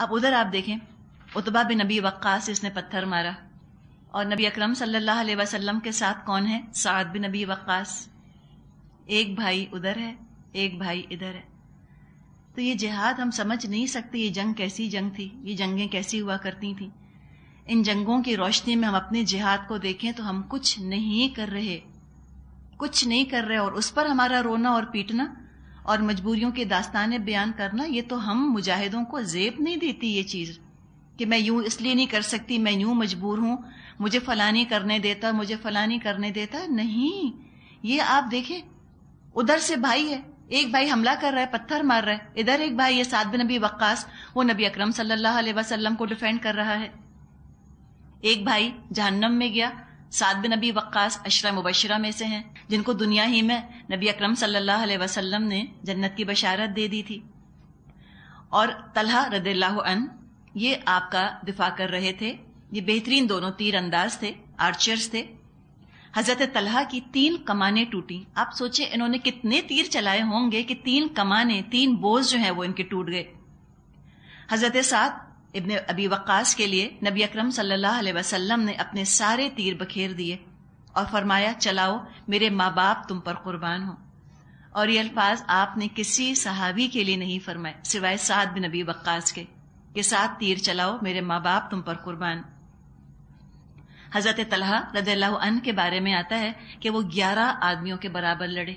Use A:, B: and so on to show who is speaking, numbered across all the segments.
A: अब उधर आप देखें उतबा बिन नबी वक्स इसने पत्थर मारा और नबी अकरम सल्लल्लाहु अलैहि वसल्लम के साथ कौन है साद बिन नबी वक्स एक भाई उधर है एक भाई इधर है तो ये जिहाद हम समझ नहीं सकते ये जंग कैसी जंग थी ये जंगें कैसी हुआ करती थी इन जंगों की रोशनी में हम अपने जिहाद को देखें तो हम कुछ नहीं कर रहे कुछ नहीं कर रहे और उस पर हमारा रोना और पीटना और मजबूरियों के दास्तान बयान करना ये तो हम मुजाहिदों को जेब नहीं देती ये चीज़ कि मैं यूं इसलिए नहीं कर सकती मैं यूं मजबूर हूं मुझे फलानी करने देता मुझे फलानी करने देता नहीं ये आप देखे उधर से भाई है एक भाई हमला कर रहा है पत्थर मार रहा है इधर एक भाई ये साद बिन नबी वक्कास वो नबी अकरम सल्लल्लाहु अलैहि वसल्लम को डिफेंड कर रहा है एक भाई जहन्नम में गया सात बिन नबी वक्स अशरा मुबशरा में से हैं जिनको दुनिया ही में नबी अकरम सल्लल्लाहु अलैहि वसल्लम ने जन्नत की बशारत दे दी थी और तलहा रदील्लाहु अन ये आपका दिफा कर रहे थे ये बेहतरीन दोनों तीर अंदाज थे आर्चर्स थे हजरत तलहा की तीन कमाने टूटी आप सोचे इन्होंने कितने तीर चलाए होंगे कि तीन कमाने तीन बोझ जो है वो इनके टूट गए हजरत सात इब्ने अबी वक्कास के लिए नबी अकरम सल्लल्लाहु अलैहि वसल्लम ने अपने सारे तीर बखेर दिए और फरमाया चलाओ मेरे माँ बाप तुम पर कुर्बान हो और ये अल्फाज आपने किसी सहाबी के लिए नहीं फरमाए सिवाय सात बिन नबी वक्कास के कि सात तीर चलाओ मेरे माँ बाप तुम पर कुर्बान हजरत तलहा रदन के बारे में आता है कि वो ग्यारह आदमियों के बराबर लड़े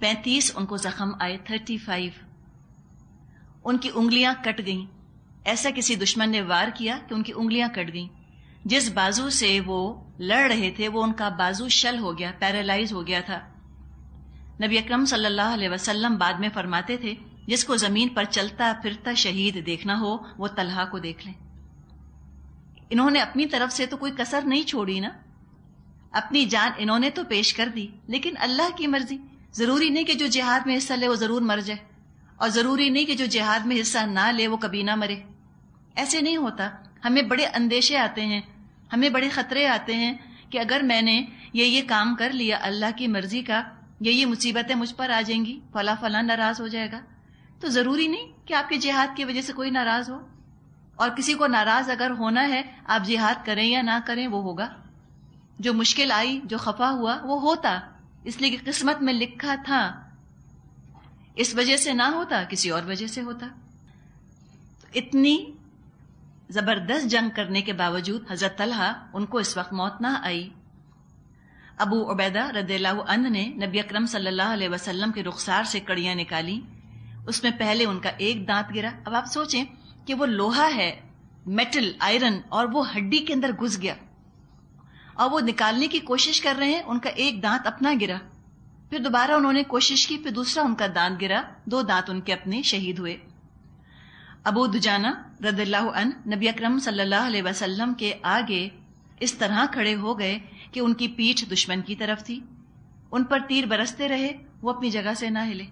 A: पैंतीस उनको जख्म आए थर्टी फाइव उनकी उंगलियां कट गईं ऐसा किसी दुश्मन ने वार किया कि उनकी उंगलियां कट गईं जिस बाजू से वो लड़ रहे थे वो उनका बाजू शल हो गया पैरालाइज हो गया था नबी अकरम सल्लल्लाहु अलैहि वसल्लम बाद में फरमाते थे जिसको जमीन पर चलता फिरता शहीद देखना हो वो तलहा को देख लें इन्होंने अपनी तरफ से तो कोई कसर नहीं छोड़ी ना अपनी जान इन्होंने तो पेश कर दी लेकिन अल्लाह की मर्जी जरूरी नहीं कि जो जिहाद में हिस्सा ले वो जरूर मर जाए और जरूरी नहीं कि जो जिहाद में हिस्सा ना ले वो कभी ना मरे ऐसे नहीं होता हमें बड़े अंदेशे आते हैं हमें बड़े खतरे आते हैं कि अगर मैंने ये ये काम कर लिया अल्लाह की मर्जी का ये ये मुसीबतें मुझ पर आ जाएंगी फला फला नाराज हो जाएगा तो ज़रूरी नहीं कि आपके जिहाद की वजह से कोई नाराज़ हो और किसी को नाराज़ अगर होना है आप जिहाद करें या ना करें वो होगा जो मुश्किल आई जो खफा हुआ वो होता इसलिए कि किस्मत में लिखा था इस वजह से ना होता किसी और वजह से होता तो इतनी जबरदस्त जंग करने के बावजूद हजरत तलहा उनको इस वक्त मौत ना आई अबू उबैदा रदील्ला अन ने नबी अकरम सल्लल्लाहु अलैहि वसल्लम के रुखसार से कड़ियाँ निकाली उसमें पहले उनका एक दांत गिरा अब आप सोचें कि वो लोहा है मेटल आयरन और वो हड्डी के अंदर घुस गया और वो निकालने की कोशिश कर रहे हैं उनका एक दांत अपना गिरा फिर दोबारा उन्होंने कोशिश की फिर दूसरा उनका दांत गिरा दो दांत उनके अपने शहीद हुए अबू दुजाना रदल्लाहु अन नबी अकरम सल्लल्लाहु अलैहि वसल्लम के आगे इस तरह खड़े हो गए कि उनकी पीठ दुश्मन की तरफ थी उन पर तीर बरसते रहे वो अपनी जगह से ना हिले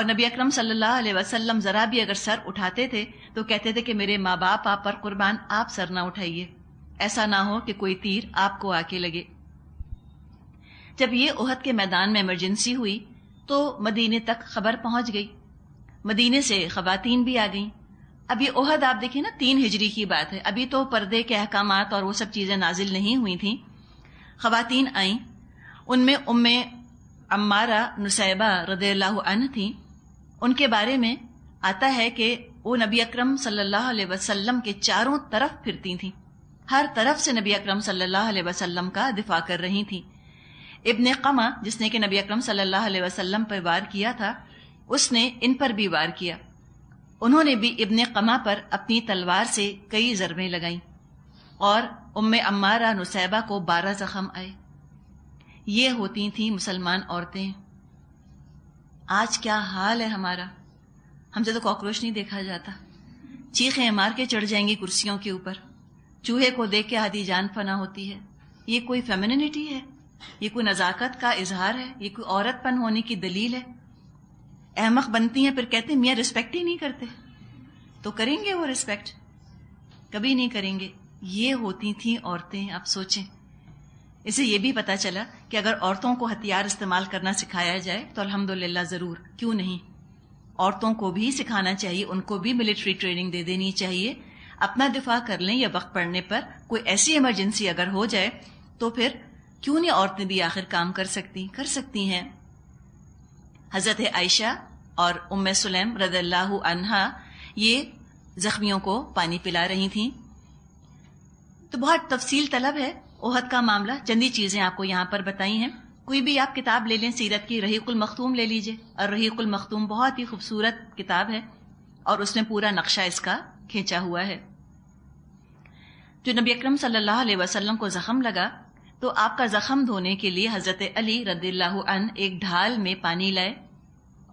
A: और नबी अकरम सल्लल्लाहु अलैहि वसल्लम जरा भी अगर सर उठाते थे तो कहते थे कि मेरे माँ बाप आप पर कुर्बान आप सर ना उठाइए ऐसा ना हो कि कोई तीर आपको आके लगे जब ये ओहद के मैदान में इमरजेंसी हुई तो मदीने तक खबर पहुंच गई मदीने से खवतिन भी आ गई अब ये ओहद आप देखिए ना तीन हिजरी की बात है अभी तो पर्दे के अहकाम और वो सब चीज़ें नाजिल नहीं हुई थी खवतिन आई उनमें उम अमारा नुसैबा रदी अन थी उनके बारे में आता है कि वो नबी अक्रम सल्लल्लाहु अलैहि के चारों तरफ फिरती थी हर तरफ से नबी अक्रम सल्लल्लाहु अलैहि का दिफा कर रही थी इबन कमा जिसने कि नबी अक्रम सल्लल्लाहु अलैहि पर वार किया था उसने इन पर भी वार किया उन्होंने भी इब्ने कमा पर अपनी तलवार से कई जरबें लगाई और उम्म अम्मारा नुसैबा को बारह जख्म आए ये होती थी मुसलमान औरतें आज क्या हाल है हमारा हमसे तो कॉकरोच नहीं देखा जाता चीखें मार के चढ़ जाएंगी कुर्सियों के ऊपर चूहे को देख के आधी जान फना होती है ये कोई फेमिनिटी है ये कोई नज़ाकत का इजहार है ये कोई औरतपन होने की दलील है अहमक बनती हैं फिर कहते हैं मियाँ रिस्पेक्ट ही नहीं करते तो करेंगे वो रिस्पेक्ट कभी नहीं करेंगे ये होती थी औरतें आप सोचें इसे ये भी पता चला कि अगर औरतों को हथियार इस्तेमाल करना सिखाया जाए तो अल्हम्दुलिल्लाह ज़रूर क्यों नहीं औरतों को भी सिखाना चाहिए उनको भी मिलिट्री ट्रेनिंग दे देनी चाहिए अपना दिफा कर लें या वक्त पड़ने पर कोई ऐसी इमरजेंसी अगर हो जाए तो फिर क्यों नहीं औरतें भी आखिर काम कर सकती कर सकती हैं हज़रत आयशा और उम्म सलेम रदल्लाहु ये जख्मियों को पानी पिला रही थी तो बहुत तफसील तलब है ओहद का मामला चंदी चीज़ें आपको यहां पर बताई है कोई भी आप किताब ले लें सीरत की रहीकुल मखतूम ले लीजिए और रहीकुल मखतूम बहुत ही खूबसूरत किताब है और उसने पूरा नक्शा इसका खींचा हुआ है जो नबी अक्रम सल्लल्लाहु अलैहि को जख्म लगा तो आपका जख्म धोने के लिए हज़रत अली रद्ला एक ढाल में पानी लाए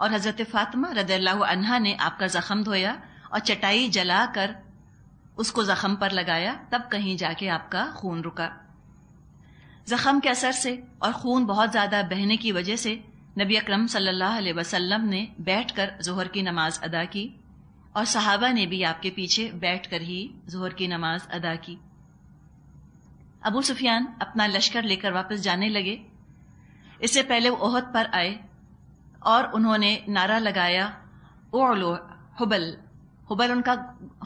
A: और हजरत फातिमा रदल्ला ने आपका जख्म धोया और चटाई जलाकर उसको जख्म पर लगाया तब कहीं जाके आपका खून रुका जख्म के असर से और खून बहुत ज्यादा बहने की वजह से नबी अक्रम सल्लल्लाहु अलैहि वसल्लम ने बैठकर जोहर की नमाज अदा की और सहाबा ने भी आपके पीछे बैठ कर ही जोहर की नमाज अदा की अबू सुफियान अपना लश्कर लेकर वापस जाने लगे इससे पहले वो ओहद पर आए और उन्होंने नारा लगाया ओलो हुबल हुबल उनका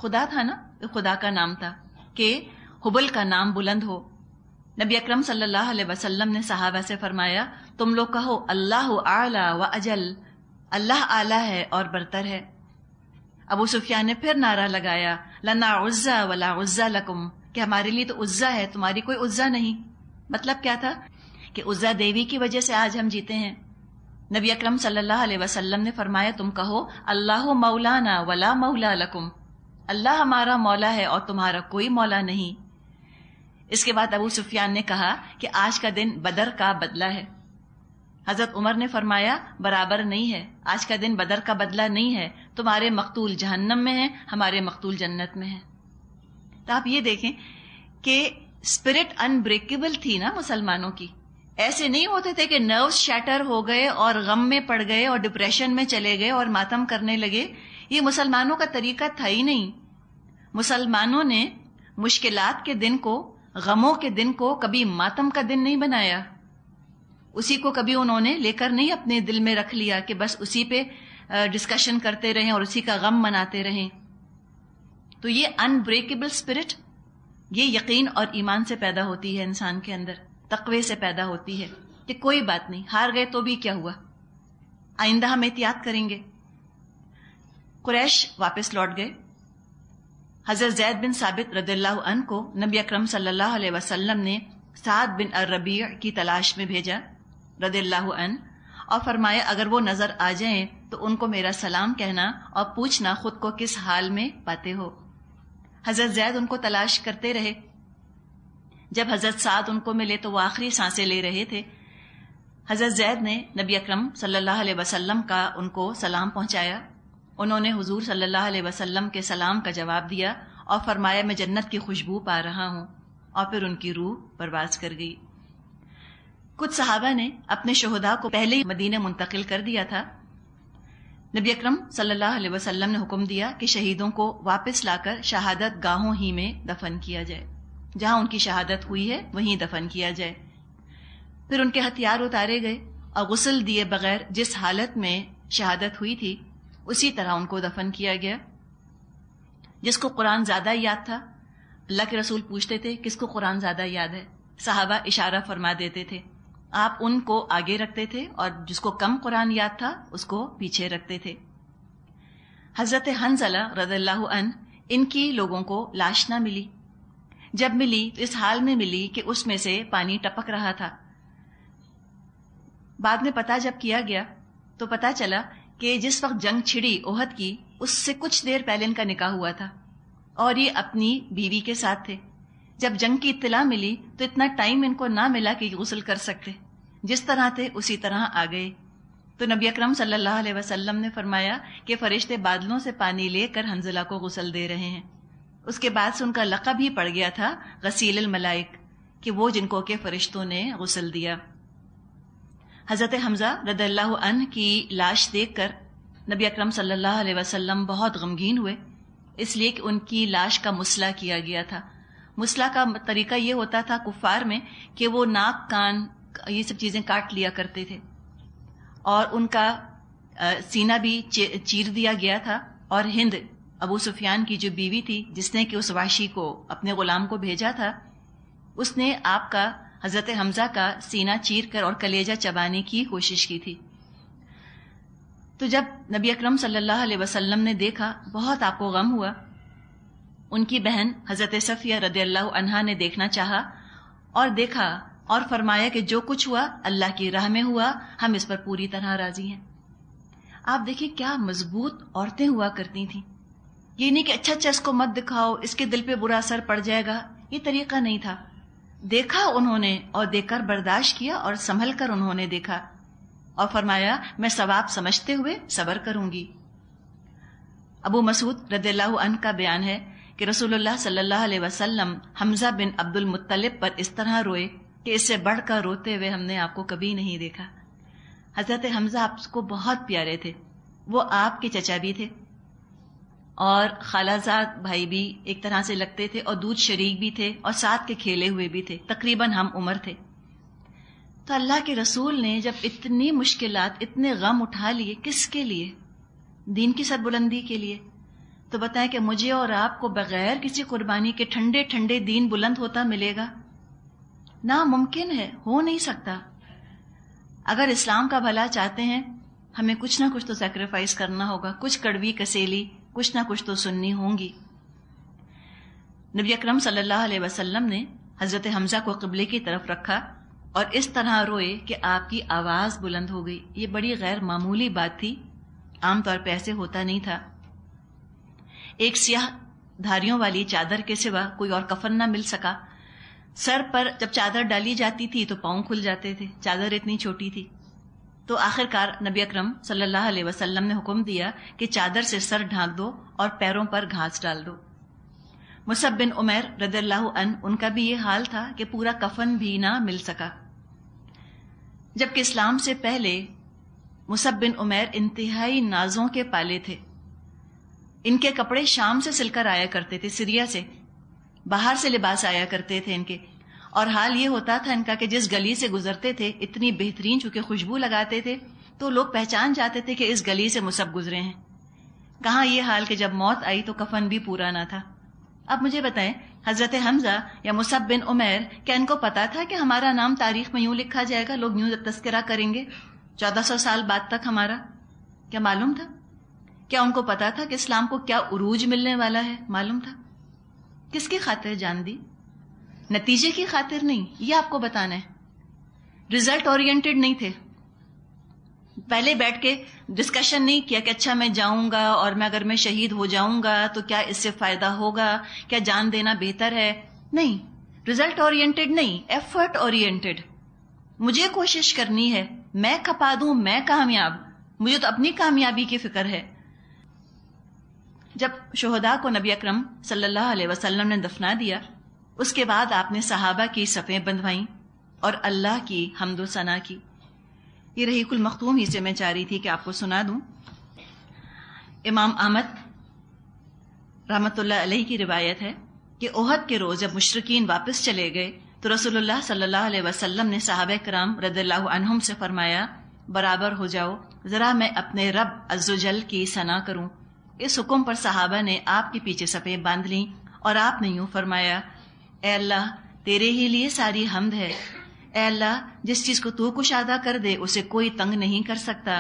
A: खुदा था ना खुदा का नाम था कि हुबल का नाम बुलंद हो नबी अक्रम सल्लाम ने सहाबा से फरमाया तुम लोग कहो अल्लाह आला व अजल अल्लाह आला है और बरतर है अबू सुफिया ने फिर नारा लगाया लना उज्जा वला उज्जा लकुम कि हमारे लिए तो उज्जा है तुम्हारी कोई उज्जा नहीं मतलब क्या था कि उज्जा देवी की वजह से आज हम जीते हैं नबी अक्रम सल्लाम ने फरमाया तुम कहो अल्लाह मौलाना वला मौला लकुम अल्लाह हमारा मौला है और तुम्हारा कोई मौला नहीं इसके बाद अबू सुफियान ने कहा कि आज का दिन बदर का बदला है हजरत उमर ने फरमाया बराबर नहीं है आज का दिन बदर का बदला नहीं है तुम्हारे मकतूल जहन्नम में है हमारे मकतूल जन्नत में है तो आप ये देखें कि स्पिरिट अनब्रेकेबल थी ना मुसलमानों की ऐसे नहीं होते थे कि नर्व शैटर हो गए और गम में पड़ गए और डिप्रेशन में चले गए और मातम करने लगे ये मुसलमानों का तरीका था ही नहीं मुसलमानों ने मुश्किलात के दिन को गमों के दिन को कभी मातम का दिन नहीं बनाया उसी को कभी उन्होंने लेकर नहीं अपने दिल में रख लिया कि बस उसी पे डिस्कशन करते रहें और उसी का गम मनाते रहें तो ये अनब्रेकेबल स्पिरिट ये यकीन और ईमान से पैदा होती है इंसान के अंदर तकवे से पैदा होती है कि कोई बात नहीं हार गए तो भी क्या हुआ आइंदा हम एहतियात करेंगे कुरैश वापस लौट गए हजरत जैद बिन साबित रदल्लाहु अन को नबी अकरम सल्लल्लाहु अलैहि वसल्लम ने साद बिन अर्रबी की तलाश में भेजा रदल्लाहु अन और फरमाया अगर वो नजर आ जाएं तो उनको मेरा सलाम कहना और पूछना खुद को किस हाल में पाते हो हजरत जैद उनको तलाश करते रहे जब हज़रत साद उनको मिले तो वह आखिरी सांसे ले रहे थे हज़रत जैद ने नबी अक्रम सल्लल्लाहु का उनको सलाम पहुंचाया उन्होंने हजूर सल्लल्लाहु अलैहि के सलाम का जवाब दिया और फरमाया मैं जन्नत की खुशबू पा रहा हूँ और फिर उनकी रूह परवाज कर गई कुछ सहाबा ने अपने शहदा को पहले ही मदीना मुंतकिल कर दिया था नबी अक्रम सल्लल्लाहु अलैहि ने हुक्म दिया कि शहीदों को वापस लाकर शहादत गाहों ही में दफन किया जाए जहां उनकी शहादत हुई है वहीं दफन किया जाए फिर उनके हथियार उतारे गए और गसल दिए बगैर जिस हालत में शहादत हुई थी उसी तरह उनको दफन किया गया जिसको कुरान ज्यादा याद था अल्लाह के रसूल पूछते थे किसको कुरान ज्यादा याद है साहबा इशारा फरमा देते थे आप उनको आगे रखते थे और जिसको कम कुरान याद था उसको पीछे रखते थे हजरत हंसला रजल्लाहन इनकी लोगों को लाश ना मिली जब मिली तो इस हाल में मिली कि उसमें से पानी टपक रहा था बाद में पता जब किया गया तो पता चला कि जिस वक्त जंग छिड़ी ओहद की उससे कुछ देर पहले इनका निकाह हुआ था और ये अपनी बीवी के साथ थे जब जंग की इतला मिली तो इतना टाइम इनको ना मिला कि गुसल कर सकते जिस तरह थे उसी तरह आ गए तो नबी अक्रम सल्लाम वसल्लम ने फरमाया कि फरिश्ते बादलों से पानी लेकर हंजला को गुसल दे रहे हैं उसके बाद से उनका लक़ब ही पड़ गया था गसील मलाइक कि वो जिनको के फरिश्तों ने गसल दिया हज़रत हमज़ा रदल्ला की लाश देख कर नबी अक्रम सल्लल्लाहु बहुत गमगीन हुए इसलिए कि उनकी लाश का मुसला किया गया था मसला का तरीका ये होता था कुफार में कि वो नाक कान ये सब चीज़ें काट लिया करते थे और उनका सीना भी चीर दिया गया था और हिंद अबू सुफियान की जो बीवी थी जिसने कि उस वाशी को अपने गुलाम को भेजा था उसने आपका हजरत हमजा का सीना चीर कर और कलेजा चबाने की कोशिश की थी तो जब नबी अकरम सल्लल्लाहु अलैहि वसल्लम ने देखा बहुत आपको गम हुआ उनकी बहन हजरत सफ़िया रदी अल्लाह अनहा ने देखना चाह और देखा और फरमाया कि जो कुछ हुआ अल्लाह की राह में हुआ हम इस पर पूरी तरह राजी हैं आप देखिए क्या मजबूत औरतें हुआ करती थीं ये नहीं कि अच्छा अच्छा इसको मत दिखाओ इसके दिल पे बुरा असर पड़ जाएगा ये तरीका नहीं था देखा उन्होंने और देखकर बर्दाश्त किया और संभल कर उन्होंने देखा और फरमाया मैं सवाब समझते हुए सबर करूंगी अबू मसूद रदील्ला अन का बयान है कि रसूलुल्लाह सल्लल्लाहु अलैहि वसल्लम हमजा बिन अब्दुल मुत्तलिब पर इस तरह रोए कि इससे बढ़कर रोते हुए हमने आपको कभी नहीं देखा हजरत हमजा आपको बहुत प्यारे थे वो आपके चचा भी थे और खालाजाद भाई भी एक तरह से लगते थे और दूध शरीक भी थे और साथ के खेले हुए भी थे तकरीबन हम उम्र थे तो अल्लाह के रसूल ने जब इतनी मुश्किल इतने गम उठा लिए किसके लिए दीन की सरबुलंदी के लिए तो बताएं कि मुझे और आपको बगैर किसी कुर्बानी के ठंडे ठंडे दीन बुलंद होता मिलेगा नामुमकिन है हो नहीं सकता अगर इस्लाम का भला चाहते हैं हमें कुछ ना कुछ तो सेक्रीफाइस करना होगा कुछ कड़वी कसेली कुछ ना कुछ तो सुननी होंगी नबी अक्रम सल्लल्लाहु ने हज़रत हमज़ा को कबले की तरफ रखा और इस तरह रोए कि आपकी आवाज़ बुलंद हो गई ये बड़ी गैर मामूली बात थी आमतौर पर ऐसे होता नहीं था एक सियाह धारियों वाली चादर के सिवा कोई और कफन ना मिल सका सर पर जब चादर डाली जाती थी तो पाओ खुल जाते थे चादर इतनी छोटी थी तो आखिरकार नबी अक्रम सल्लल्लाहु ने हुक्म दिया कि चादर से सर ढांक दो और पैरों पर घास डाल दो मुसब बिन उमेर रदल्लाहु अन उनका भी ये हाल था कि पूरा कफन भी ना मिल सका जबकि इस्लाम से पहले मुसब बिन उमेर इंतहाई नाजों के पाले थे इनके कपड़े शाम से सिलकर आया करते थे सीरिया से बाहर से लिबास आया करते थे इनके और हाल ये होता था इनका कि जिस गली से गुजरते थे इतनी बेहतरीन चूंकि खुशबू लगाते थे तो लोग पहचान जाते थे कि इस गली से मुसब गुजरे हैं कहा ये हाल कि जब मौत आई तो कफन भी पूरा ना था अब मुझे बताएं हजरत हमजा या मुसब बिन उमेर क्या इनको पता था कि हमारा नाम तारीख में यूं लिखा जाएगा लोग यूं तस्करा करेंगे चौदह सौ साल बाद तक हमारा क्या मालूम था क्या उनको पता था कि इस्लाम को क्या उरूज मिलने वाला है मालूम था किसकी खातिर जान दी नतीजे की खातिर नहीं ये आपको बताना है रिजल्ट ओरिएंटेड नहीं थे पहले बैठ के डिस्कशन नहीं किया कि अच्छा मैं जाऊंगा और मैं अगर मैं शहीद हो जाऊंगा तो क्या इससे फायदा होगा क्या जान देना बेहतर है नहीं रिजल्ट ओरिएंटेड नहीं एफर्ट ओरिएंटेड मुझे कोशिश करनी है मैं खपा दू मैं कामयाब मुझे तो अपनी कामयाबी की फिक्र है जब शोहदा को नबी अक्रम सल्लल्लाहु अलैहि ने दफना दिया उसके बाद आपने सहाबा की सफ़ें बंधवाई और अल्लाह की हमदो सना की ये रही कुल मखतूम ही से मैं चाह रही थी कि आपको सुना दूं इमाम अहमद रहमतुल्लाह अलैह की रिवायत है कि ओहद के रोज़ जब मुशरकिन वापस चले गए तो रसोल सल्लल्लाहु ने साहब कराम रद्लाम से फरमाया बराबर हो जाओ ज़रा मैं अपने रब अजल की सना करूं इस हुक्म पर साहबा ने आपके पीछे सफ़े बांध ली और आपने यूं फरमाया ए अल्लाह तेरे ही लिए सारी हमद है ए अल्लाह जिस चीज को तू कुशादा कर दे उसे कोई तंग नहीं कर सकता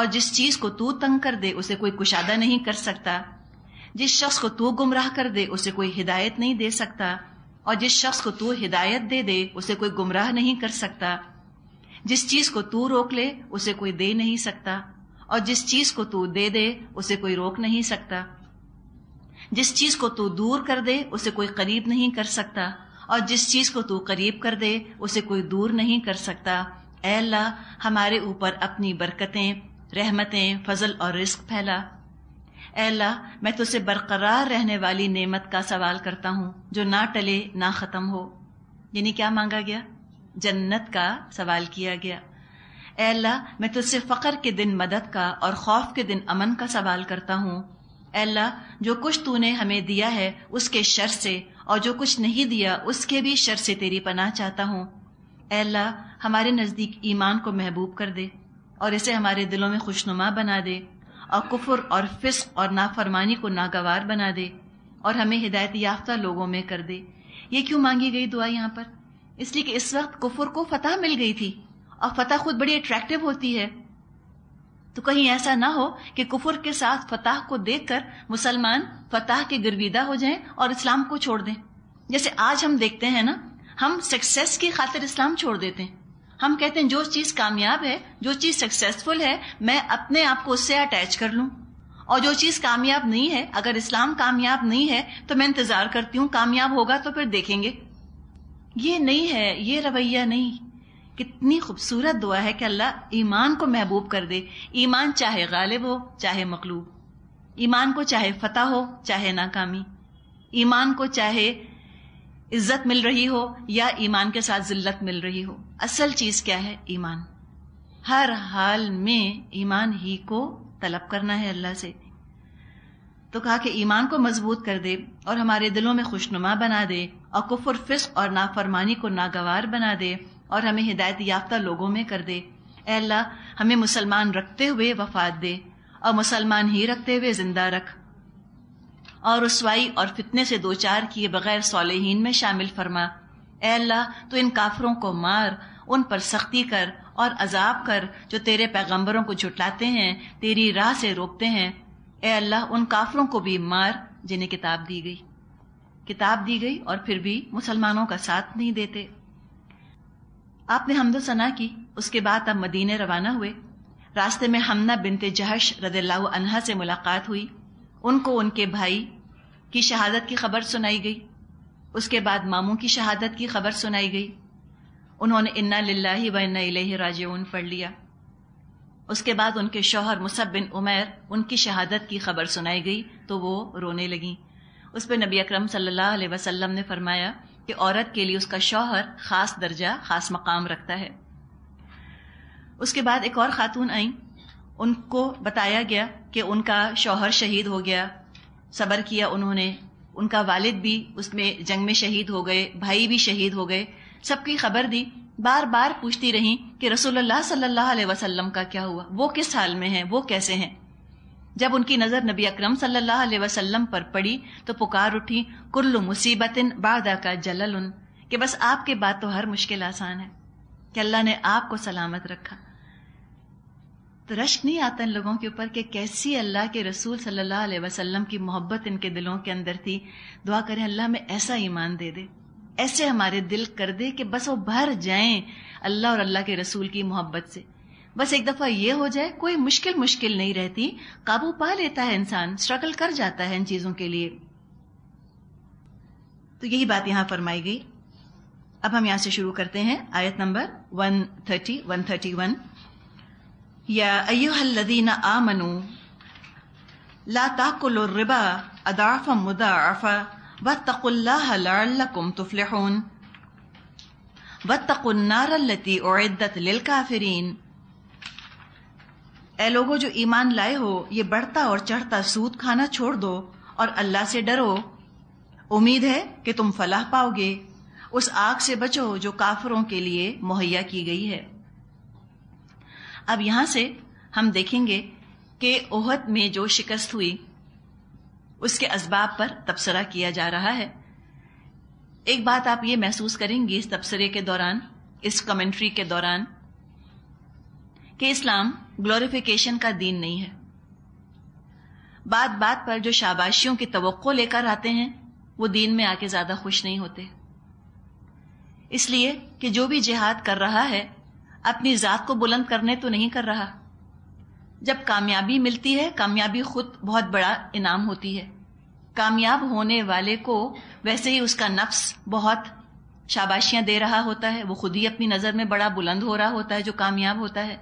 A: और जिस चीज को तू तंग कर दे उसे कोई कुशादा नहीं कर सकता जिस शख्स को तू गुमराह कर दे उसे कोई हिदायत नहीं दे सकता और जिस शख्स को तू हिदायत दे दे उसे कोई गुमराह नहीं कर सकता जिस चीज को तू रोक ले उसे कोई दे नहीं सकता और जिस चीज को तू दे दे उसे कोई रोक नहीं सकता जिस चीज को तू दूर कर दे उसे कोई करीब नहीं कर सकता और जिस चीज को तू करीब कर दे उसे कोई दूर नहीं कर सकता ए अल्लाह हमारे ऊपर अपनी बरकतें रहमतें फजल और रिस्क फैला ए अल्लाह मैं तुझसे बरकरार रहने वाली नेमत का सवाल करता हूँ जो ना टले ना ख़त्म हो यानी क्या मांगा गया जन्नत का सवाल किया गया ए अल्लाह मैं तुझसे फकर के दिन मदद का और खौफ के दिन अमन का सवाल करता हूँ अल्लाह जो कुछ तूने हमें दिया है उसके शर से और जो कुछ नहीं दिया उसके भी शर से तेरी पनाह चाहता हूँ अल्लाह हमारे नज़दीक ईमान को महबूब कर दे और इसे हमारे दिलों में खुशनुमा बना दे और कुफर और फिस्क और नाफरमानी को नागवार बना दे और हमें हिदायत याफ्ता लोगों में कर दे ये क्यों मांगी गई दुआ यहाँ पर इसलिए कि इस वक्त कुफर को फतह मिल गई थी और फतह खुद बड़ी अट्रैक्टिव होती है तो कहीं ऐसा ना हो कि कुफुर के साथ फताह को देखकर मुसलमान फताह के गिरविदा हो जाएं और इस्लाम को छोड़ दें जैसे आज हम देखते हैं ना हम सक्सेस की खातिर इस्लाम छोड़ देते हैं हम कहते हैं जो चीज कामयाब है जो चीज सक्सेसफुल है मैं अपने आप को उससे अटैच कर लूं और जो चीज कामयाब नहीं है अगर इस्लाम कामयाब नहीं है तो मैं इंतजार करती हूँ कामयाब होगा तो फिर देखेंगे ये नहीं है ये रवैया नहीं कितनी खूबसूरत दुआ है कि अल्लाह ईमान को महबूब कर दे ईमान चाहे गालिब हो चाहे मकलूब ईमान को चाहे फतेह हो चाहे नाकामी ईमान को चाहे इज्जत मिल रही हो या ईमान के साथ जिल्लत मिल रही हो असल चीज क्या है ईमान हर हाल में ईमान ही को तलब करना है अल्लाह से तो कहा कि ईमान को मजबूत कर दे और हमारे दिलों में खुशनुमा बना दे और कुफुर फिस्क और नाफरमानी को नागवार बना दे और हमें हिदायत याफ्ता लोगों में कर दे ए अल्लाह हमें मुसलमान रखते हुए वफात दे और मुसलमान ही रखते हुए जिंदा रख और रसवाई और फितने से दो चार किए बगैर सोलहीन में शामिल फरमा ए अल्लाह तो इन काफरों को मार उन पर सख्ती कर और अजाब कर जो तेरे पैगम्बरों को झुटलाते हैं तेरी राह से रोकते हैं ए अल्लाह उन काफरों को भी मार जिन्हें किताब दी गई किताब दी गई और फिर भी मुसलमानों का साथ नहीं देते आपने हमदो सना की उसके बाद आप मदीने रवाना हुए रास्ते में हमना बिनते जहश रदल्ला से मुलाकात हुई उनको उनके भाई की शहादत की खबर सुनाई गई उसके बाद मामू की शहादत की खबर सुनाई गई उन्होंने इन्ना लिल्ला व इन्ना इलेह राजन पढ़ लिया उसके बाद उनके शोहर मुसब बिन उमैर उनकी शहादत की खबर सुनाई गई तो वो रोने लगी उस पर नबी अक्रम सल्ला वसलम ने फरमाया कि औरत के लिए उसका शौहर खास दर्जा खास मकाम रखता है उसके बाद एक और खातून आई उनको बताया गया कि उनका शौहर शहीद हो गया सबर किया उन्होंने उनका वालिद भी उसमें जंग में शहीद हो गए भाई भी शहीद हो गए सबकी खबर दी बार बार पूछती रही कि रसूलुल्लाह सल्लल्लाहु अलैहि वसल्लम का क्या हुआ वो किस हाल में है वो कैसे हैं जब उनकी नज़र नबी अक्रम सल्लल्लाहु वसल्लम पर पड़ी तो पुकार उठी कुल्लु मुसीबतिन बादा का जलल उन के बस आपके बाद तो हर मुश्किल आसान है कि अल्लाह ने आपको सलामत रखा तो रश्क नहीं आता इन लोगों के ऊपर कि कैसी अल्लाह के रसूल सल्लल्लाहु अलैहि वसल्लम की मोहब्बत इनके दिलों के अंदर थी दुआ करें अल्लाह में ऐसा ईमान दे दे ऐसे हमारे दिल कर दे कि बस वो भर जाएं अल्लाह और अल्लाह के रसूल की मोहब्बत से बस एक दफा ये हो जाए कोई मुश्किल मुश्किल नहीं रहती काबू पा लेता है इंसान स्ट्रगल कर जाता है इन चीजों के लिए तो यही बात यहां फरमाई गई अब हम यहां से शुरू करते हैं आयत नंबर 130 131 या अय्युहल्लदीन आमनु ला ताकुलु रिबा अदाफ मुदाफा व अल्लाह लअल्लकुम व वत्तकु और التي ए लोगों जो ईमान लाए हो ये बढ़ता और चढ़ता सूद खाना छोड़ दो और अल्लाह से डरो उम्मीद है कि तुम फलाह पाओगे उस आग से बचो जो काफरों के लिए मुहैया की गई है अब यहां से हम देखेंगे कि ओहद में जो शिकस्त हुई उसके असबाब पर तबसरा किया जा रहा है एक बात आप ये महसूस करेंगे इस तबसरे के दौरान इस कमेंट्री के दौरान कि इस्लाम ग्लोरिफिकेशन का दीन नहीं है बात बात पर जो शाबाशियों की तो लेकर आते हैं वो दीन में आके ज्यादा खुश नहीं होते इसलिए कि जो भी जिहाद कर रहा है अपनी जात को बुलंद करने तो नहीं कर रहा जब कामयाबी मिलती है कामयाबी खुद बहुत बड़ा इनाम होती है कामयाब होने वाले को वैसे ही उसका नफ्स बहुत शाबाशियां दे रहा होता है वो खुद ही अपनी नज़र में बड़ा बुलंद हो रहा होता है जो कामयाब होता है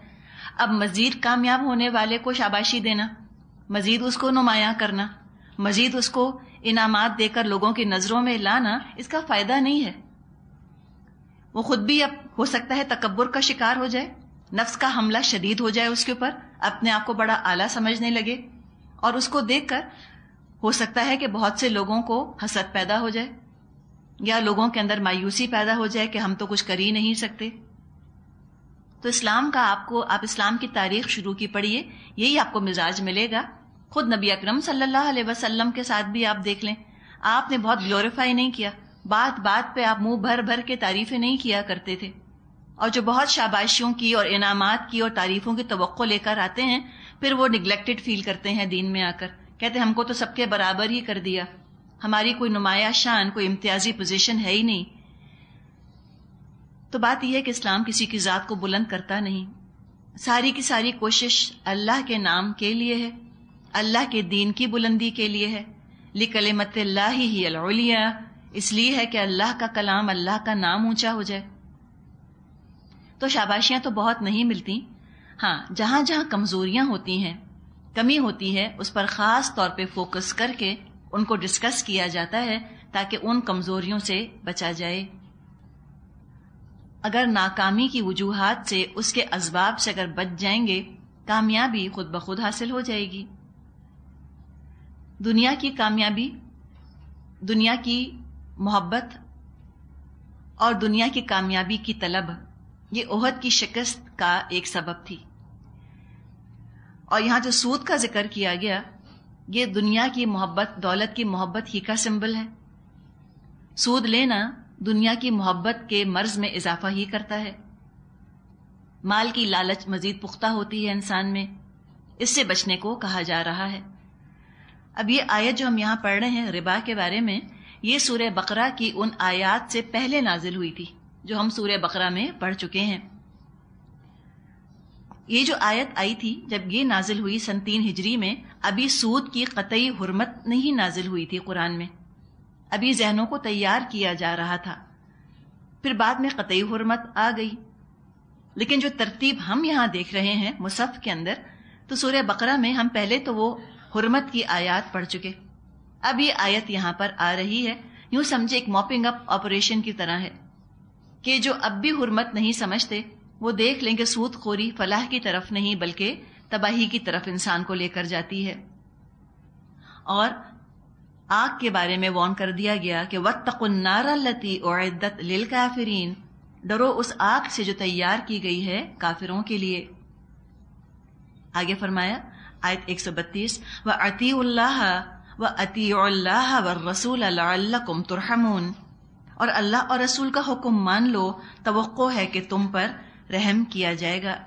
A: अब मजीद कामयाब होने वाले को शाबाशी देना मजीद उसको नुमाया करना मजीद उसको इनामात देकर लोगों की नज़रों में लाना इसका फ़ायदा नहीं है वो खुद भी अब हो सकता है तकबर का शिकार हो जाए नफ्स का हमला शदीद हो जाए उसके ऊपर अपने आप को बड़ा आला समझने लगे और उसको देखकर हो सकता है कि बहुत से लोगों को हसद पैदा हो जाए या लोगों के अंदर मायूसी पैदा हो जाए कि हम तो कुछ कर ही नहीं सकते तो इस्लाम का आपको आप इस्लाम की तारीख शुरू की पढ़िए यही आपको मिजाज मिलेगा खुद नबी अकरम सल्लल्लाहु अलैहि वसल्लम के साथ भी आप देख लें आपने बहुत ग्लोरीफाई नहीं किया बात बात पे आप मुंह भर भर के तारीफें नहीं किया करते थे और जो बहुत शाबाशियों की और इनामात की और तारीफों की तो लेकर आते हैं फिर वो निगलेक्टेड फील करते हैं दीन में आकर कहते हमको तो सबके बराबर ही कर दिया हमारी कोई नुमाया शान कोई इम्तियाजी पोजिशन है ही नहीं तो बात यह है कि इस्लाम किसी की ज़ात को बुलंद करता नहीं सारी की सारी कोशिश अल्लाह के नाम के लिए है अल्लाह के दीन की बुलंदी के लिए है लिकलमत ही अलिया इसलिए है कि अल्लाह का कलाम अल्लाह का नाम ऊंचा हो जाए तो शाबाशियां तो बहुत नहीं मिलती हाँ जहां जहां कमजोरियां होती हैं कमी होती है उस पर खास तौर पे फोकस करके उनको डिस्कस किया जाता है ताकि उन कमजोरियों से बचा जाए अगर नाकामी की वजूहत से उसके असबाब से अगर बच जाएंगे कामयाबी खुद ब खुद हासिल हो जाएगी दुनिया की कामयाबी दुनिया की मोहब्बत और दुनिया की कामयाबी की तलब ये ओहद की शिकस्त का एक सबब थी और यहां जो सूद का जिक्र किया गया ये दुनिया की मोहब्बत दौलत की मोहब्बत ही का सिंबल है सूद लेना दुनिया की मोहब्बत के मर्ज में इजाफा ही करता है माल की लालच मजीद पुख्ता होती है इंसान में इससे बचने को कहा जा रहा है अब ये आयत जो हम यहाँ पढ़ रहे हैं रिबा के बारे में ये सूर्य बकरा की उन आयात से पहले नाजिल हुई थी जो हम सूर्य बकरा में पढ़ चुके हैं ये जो आयत आई थी जब ये नाजिल हुई सन तीन हिजरी में अभी सूद की कतई हुरमत नहीं नाजिल हुई थी कुरान में अभी जहनों को तैयार किया जा रहा था फिर बाद में कतई हरमत आ गई लेकिन जो तरतीब हम यहाँ देख रहे हैं मुसफ़ के अंदर तो सूर्य बकरा में हम पहले तो वो हरमत की आयात पढ़ चुके अब ये आयत यहाँ पर आ रही है यूं समझे एक मॉपिंग अप ऑपरेशन की तरह है कि जो अब भी हुरमत नहीं समझते वो देख लेंगे सूदखोरी फलाह की तरफ नहीं बल्कि तबाही की तरफ इंसान को लेकर जाती है और आग के बारे में वॉन कर दिया गया कि वत्तकुन्नारती औदत लिल काफिरीन डरो उस आग से जो तैयार की गई है काफिरों के लिए आगे फरमाया आयत 132 व अती व अती व रसूल अल्लाकुम तुरहमून और अल्लाह और रसूल का हुक्म मान लो तो है कि तुम पर रहम किया जाएगा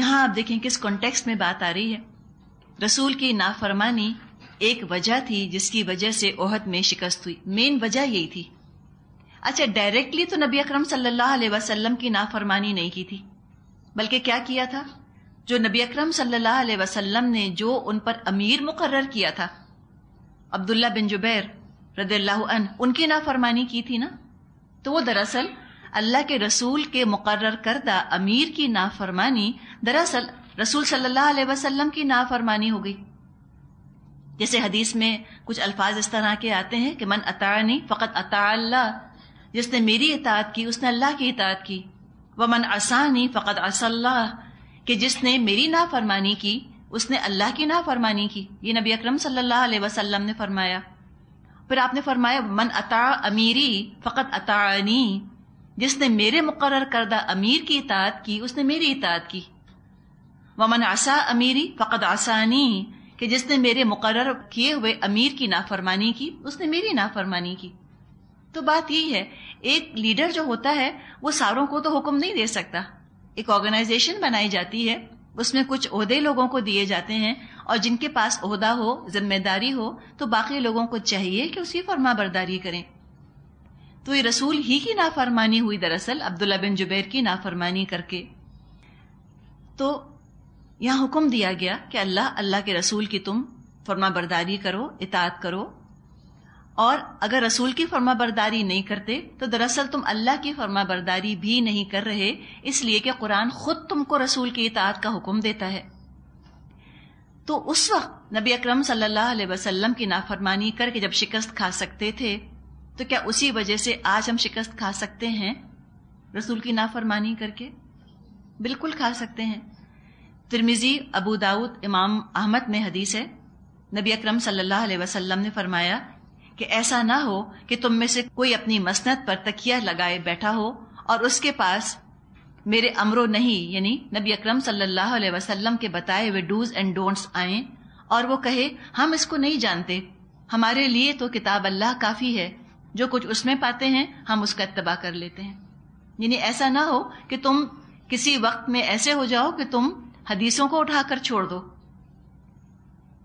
A: यहां आप देखें किस कॉन्टेक्स्ट में बात आ रही है रसूल की नाफरमानी एक वजह थी जिसकी वजह से ओहद में शिकस्त हुई मेन वजह यही थी अच्छा डायरेक्टली तो नबी अकरम सल्लल्लाहु अलैहि वसल्लम की नाफरमानी नहीं की थी बल्कि क्या किया था जो नबी अकरम सल्लल्लाहु अलैहि वसल्लम ने जो उन पर अमीर मुकर्र किया था अब्दुल्ला बिन जुबैर रदल्लाहु अन उनकी नाफरमानी की थी ना तो वो दरअसल अल्लाह के रसूल के मुकर्र करदा अमीर की नाफरमानी दरअसल रसूल सल्लल्लाहु अलैहि वसल्लम की नाफरमानी हो गई जैसे हदीस में कुछ अल्फाज इस तरह के आते हैं कि मन अतानी फ़कत अता जिसने मेरी इतात की उसने अल्लाह की इतात की व मन असानी फ़कत असल्लाह कि जिसने मेरी नाफरमानी की उसने अल्लाह की नाफरमानी की ये नबी अकरम सल्लल्लाहु अलैहि वसल्लम ने फरमाया फिर आपने फरमाया मन अता अमीरी फ़कत अतानी जिसने मेरे मुकर करदा अमीर की इतात की उसने मेरी इतात की वमन आसा अमीरी फ़कत आसानी कि जिसने मेरे मुकर किए हुए अमीर की नाफरमानी की उसने मेरी नाफरमानी की तो बात यही है एक लीडर जो होता है वो सारों को तो हुक्म नहीं दे सकता एक ऑर्गेनाइजेशन बनाई जाती है उसमें कुछ अहदे लोगों को दिए जाते हैं और जिनके पास अहदा हो जिम्मेदारी हो तो बाकी लोगों को चाहिए कि उसकी फरमा बरदारी करें तो ये रसूल ही की नाफरमानी हुई दरअसल अब्दुल्ला बिन जुबैर की नाफरमानी करके तो यहाँ हुक्म दिया गया कि अल्लाह अल्लाह के रसूल की तुम फर्मा बरदारी करो इतात करो और अगर रसूल की फर्मा बरदारी नहीं करते तो दरअसल तुम अल्लाह की फर्मा बरदारी भी नहीं कर रहे इसलिए कि कुरान खुद तुमको रसूल की इतात का हुक्म देता है तो उस वक्त नबी अक्रम सल्लल्लाहु की नाफरमानी करके जब शिकस्त खा सकते थे तो क्या उसी वजह से आज हम शिकस्त खा सकते हैं रसूल की नाफरमानी करके बिल्कुल खा सकते हैं तिरमिजी अबू दाऊद इमाम अहमद में हदीस है नबी अक्रम सल्लल्लाहु ने फरमाया कि ऐसा ना हो कि तुम में से कोई अपनी मसनत पर तकिया लगाए बैठा हो और उसके पास मेरे अमरो नहीं यानी नबी अक्रम सल्लल्लाहु के बताए हुए डूज एंड डोंट्स आए और वो कहे हम इसको नहीं जानते हमारे लिए तो किताब अल्लाह काफ़ी है जो कुछ उसमें पाते हैं हम उसका इतबा कर लेते हैं यानी ऐसा ना हो कि तुम किसी वक्त में ऐसे हो जाओ कि तुम हदीसों को उठाकर छोड़ दो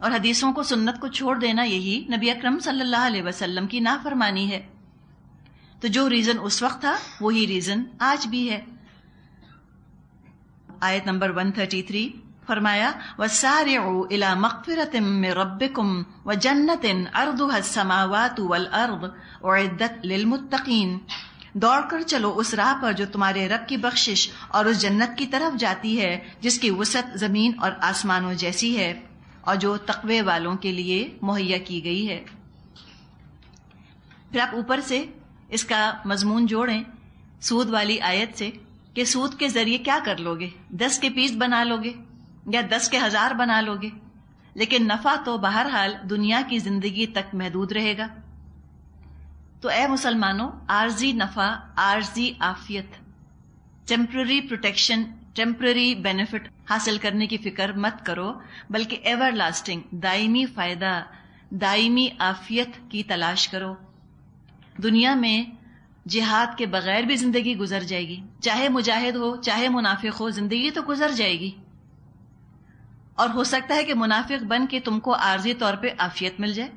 A: और हदीसों को सुन्नत को छोड़ देना यही नबी अक्रम सल्लल्लाहु वसल्लम की नाफरमानी है तो जो रीजन उस वक्त था वही रीजन आज भी है आयत नंबर 133 फरमाया व सारे इला मकफिरत दौड़कर चलो उस राह पर जो तुम्हारे रब की बख्शिश और उस जन्नत की तरफ जाती है जिसकी वसत जमीन और आसमानों जैसी है और जो तकवे वालों के लिए मुहैया की गई है फिर आप ऊपर से इसका मजमून जोड़ें सूद वाली आयत से कि सूद के जरिए क्या कर लोगे दस के पीस बना लोगे या दस के हजार बना लोगे लेकिन नफा तो बहरहाल दुनिया की जिंदगी तक महदूद रहेगा तो ए मुसलमानों आर्जी नफा आर्जी आफियत टेम्प्ररी प्रोटेक्शन टेम्प्ररी बेनिफिट हासिल करने की फिक्र मत करो बल्कि एवर लास्टिंग दायमी फायदा दायमी आफियत की तलाश करो दुनिया में जिहाद के बगैर भी जिंदगी गुजर जाएगी चाहे मुजाहिद हो चाहे मुनाफिक हो जिंदगी तो गुजर जाएगी और हो सकता है कि मुनाफिक बन के तुमको आर्जी तौर पे आफियत मिल जाए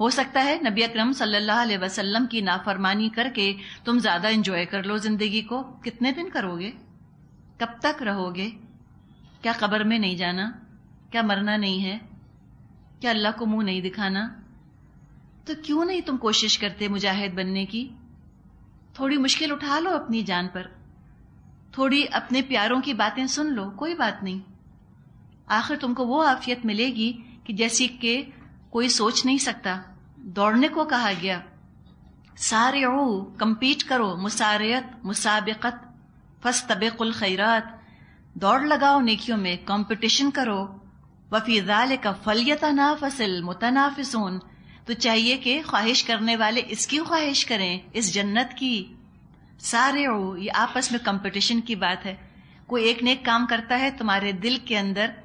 A: हो सकता है नबी अक्रम सल्लल्लाहु वसल्लम की नाफरमानी करके तुम ज्यादा इंजॉय कर लो जिंदगी को कितने दिन करोगे कब तक रहोगे क्या कब्र में नहीं जाना क्या मरना नहीं है क्या अल्लाह को मुंह नहीं दिखाना तो क्यों नहीं तुम कोशिश करते मुजाहिद बनने की थोड़ी मुश्किल उठा लो अपनी जान पर थोड़ी अपने प्यारों की बातें सुन लो कोई बात नहीं आखिर तुमको वो आफियत मिलेगी कि जैसी के कोई सोच नहीं सकता दौड़ने को कहा गया सारे कम्पीट करो मुसारियत मुसाबिकत फस तबेकुल खैरात दौड़ लगाओ नेकियों में कंपटीशन करो वफ़ीज़ाल का फलियता फसल मुतनाफिसून तो चाहिए कि ख्वाहिश करने वाले इसकी ख्वाहिश करें इस जन्नत की सारे ये आपस में कंपटीशन की बात है कोई एक नेक काम करता है तुम्हारे दिल के अंदर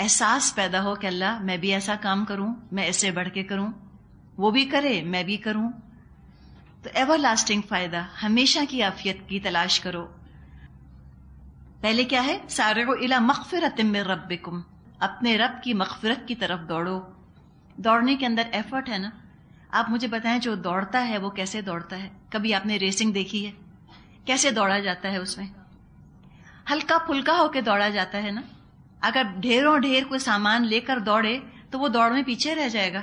A: एहसास पैदा हो कि अल्लाह मैं भी ऐसा काम करूं मैं इससे बढ़ के करूं वो भी करे मैं भी करूं तो एवर लास्टिंग फायदा हमेशा की आफियत की तलाश करो पहले क्या है सारे को इला मकफरत रब अपने रब की मकफिरत की तरफ दौड़ो दौड़ने के अंदर एफर्ट है ना आप मुझे बताएं जो दौड़ता है वो कैसे दौड़ता है कभी आपने रेसिंग देखी है कैसे दौड़ा जाता है उसमें हल्का फुल्का होकर दौड़ा जाता है ना अगर ढेरों ढेर कोई सामान लेकर दौड़े तो वो दौड़ में पीछे रह जाएगा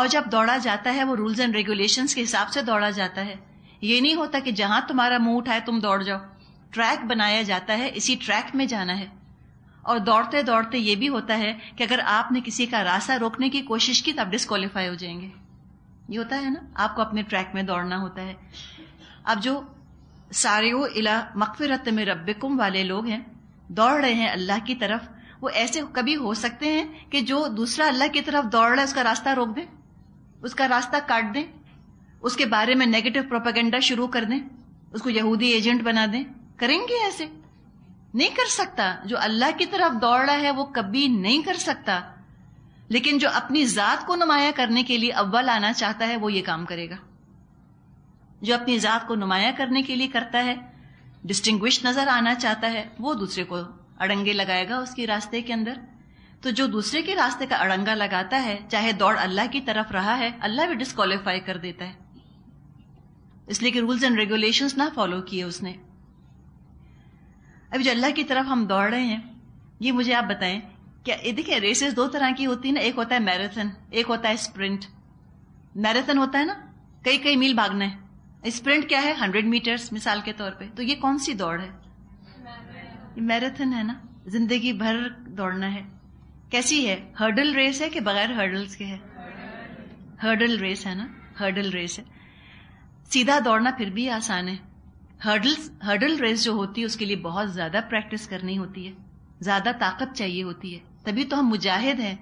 A: और जब दौड़ा जाता है वो रूल्स एंड रेगुलेशन के हिसाब से दौड़ा जाता है ये नहीं होता कि जहां तुम्हारा मुंह उठाए तुम दौड़ जाओ ट्रैक बनाया जाता है इसी ट्रैक में जाना है और दौड़ते दौड़ते ये भी होता है कि अगर आपने किसी का रास्ता रोकने की कोशिश की तो आप डिस्कालीफाई हो जाएंगे ये होता है ना आपको अपने ट्रैक में दौड़ना होता है अब जो सारे इला मकफिरत में रब्बिकुम वाले लोग हैं दौड़ रहे हैं अल्लाह की तरफ वो ऐसे कभी हो सकते हैं कि जो दूसरा अल्लाह की तरफ दौड़ रहा है उसका रास्ता रोक दे उसका रास्ता काट दें उसके बारे में नेगेटिव प्रोपागेंडा शुरू कर दें उसको यहूदी एजेंट बना दें करेंगे ऐसे नहीं कर सकता जो अल्लाह की तरफ दौड़ रहा है वो कभी नहीं कर सकता लेकिन जो अपनी जात को नुमाया करने के लिए अव्वल आना चाहता है वो ये काम करेगा जो अपनी जात को नुमाया करने के लिए करता है डिस्टिंग्विश नजर आना चाहता है वो दूसरे को अड़ंगे लगाएगा उसके रास्ते के अंदर तो जो दूसरे के रास्ते का अड़ंगा लगाता है चाहे दौड़ अल्लाह की तरफ रहा है अल्लाह भी डिस्कालीफाई कर देता है इसलिए कि रूल्स एंड रेगुलेशंस ना फॉलो किए उसने अभी जो अल्लाह की तरफ हम दौड़ रहे हैं ये मुझे आप बताएं क्या ये देखिए रेसेस दो तरह की होती है ना एक होता है मैराथन एक होता है स्प्रिंट मैराथन होता है ना कई कई मील भागना है स्प्रिंट क्या है हंड्रेड मीटर्स मिसाल के तौर पे तो ये कौन सी दौड़ है ये मैराथन है ना जिंदगी भर दौड़ना है कैसी है हर्डल रेस है कि बगैर हर्डल्स के है हर्डल रेस है ना हर्डल रेस है सीधा दौड़ना फिर भी आसान है हर्डल्स हर्डल रेस जो होती है उसके लिए बहुत ज्यादा प्रैक्टिस करनी होती है ज्यादा ताकत चाहिए होती है तभी तो हम मुजाहिद हैं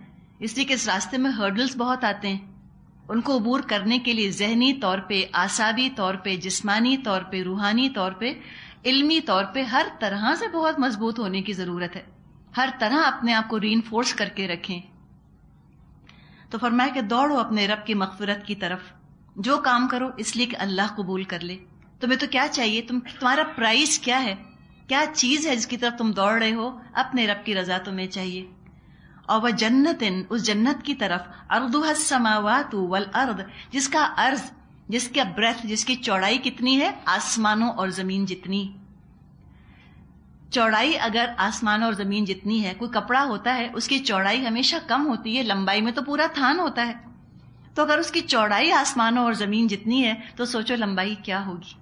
A: इसलिए कि इस रास्ते में हर्डल्स बहुत आते हैं उनको अबूर करने के लिए जहनी तौर पे आसाबी तौर पे जिस्मानी तौर पे रूहानी तौर पे इल्मी तौर पे हर तरह से बहुत मजबूत होने की ज़रूरत है हर तरह अपने आप को रीन करके रखें तो फरमाया कि दौड़ो अपने रब की मकफरत की तरफ जो काम करो इसलिए कि अल्लाह कबूल कर ले तुम्हें तो क्या चाहिए तुम तुम्हारा प्राइस क्या है क्या चीज़ है जिसकी तरफ तुम दौड़ रहे हो अपने रब की रजा तुम्हें चाहिए और वह जन्नतिन उस जन्नत की तरफ अर्दुह समावात वल अर्द जिसका अर्ज जिसका ब्रेथ जिसकी चौड़ाई कितनी है आसमानों और जमीन जितनी चौड़ाई अगर आसमान और जमीन जितनी है कोई कपड़ा होता है उसकी चौड़ाई हमेशा कम होती है लंबाई में तो पूरा थान होता है तो अगर उसकी चौड़ाई आसमानों और जमीन जितनी है तो सोचो लंबाई क्या होगी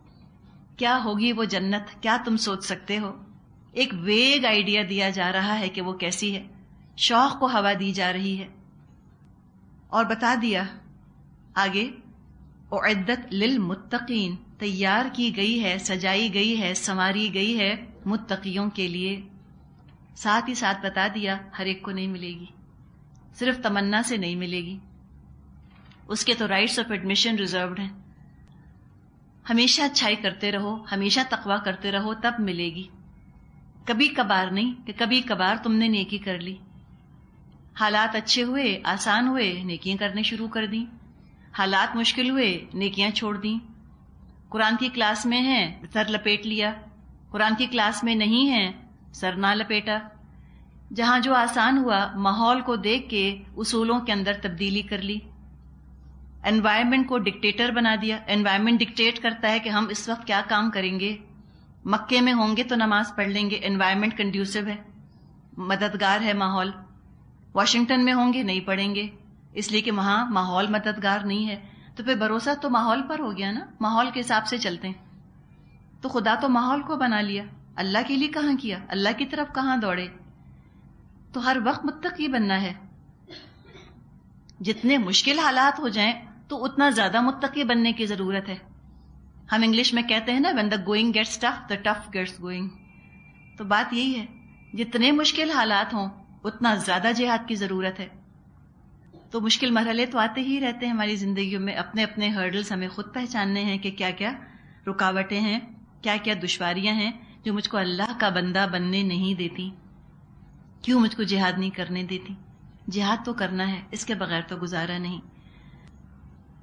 A: क्या होगी वो जन्नत क्या तुम सोच सकते हो एक वेग आइडिया दिया जा रहा है कि वो कैसी है शौक को हवा दी जा रही है और बता दिया आगे उद्दत लिल मुत्तकीन तैयार की गई है सजाई गई है संवारी गई है मुत्तकियों के लिए साथ ही साथ बता दिया हर एक को नहीं मिलेगी सिर्फ तमन्ना से नहीं मिलेगी उसके तो राइट्स ऑफ एडमिशन रिजर्व्ड हैं हमेशा अच्छाई करते रहो हमेशा तकवा करते रहो तब मिलेगी कभी कभार नहीं कि कभी कभार तुमने नेकी कर ली हालात अच्छे हुए आसान हुए नेकियां करने शुरू कर दी हालात मुश्किल हुए नेकियां छोड़ दी कुरान की क्लास में है सर लपेट लिया कुरान की क्लास में नहीं है सर ना लपेटा जहां जो आसान हुआ माहौल को देख के उसूलों के अंदर तब्दीली कर ली एनवायरमेंट को डिक्टेटर बना दिया एनवायरमेंट डिक्टेट करता है कि हम इस वक्त क्या काम करेंगे मक्के में होंगे तो नमाज पढ़ लेंगे एनवायरमेंट कंड्यूसिव है मददगार है माहौल वाशिंगटन में होंगे नहीं पढ़ेंगे इसलिए कि वहां माहौल मददगार नहीं है तो फिर भरोसा तो माहौल पर हो गया ना माहौल के हिसाब से चलते हैं तो खुदा तो माहौल को बना लिया अल्लाह के लिए कहाँ किया अल्लाह की तरफ कहाँ दौड़े तो हर वक्त ही बनना है जितने मुश्किल हालात हो जाएं तो उतना ज्यादा मुतकी बनने की जरूरत है हम इंग्लिश में कहते हैं ना when the going gets tough the tough gets going तो बात यही है जितने मुश्किल हालात हों उतना ज़्यादा जिहाद की ज़रूरत है तो मुश्किल मरहले तो आते ही रहते हैं हमारी ज़िंदगी में अपने अपने हर्डल्स हमें खुद पहचानने हैं कि क्या क्या रुकावटें हैं क्या क्या दुशारियाँ हैं जो मुझको अल्लाह का बंदा बनने नहीं देती क्यों मुझको जिहाद नहीं करने देती जिहाद तो करना है इसके बगैर तो गुजारा नहीं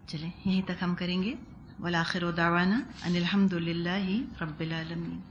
A: चले यहीं तक हम करेंगे वलाखिर दावाना अनिलहमदिल्ला रबालमीन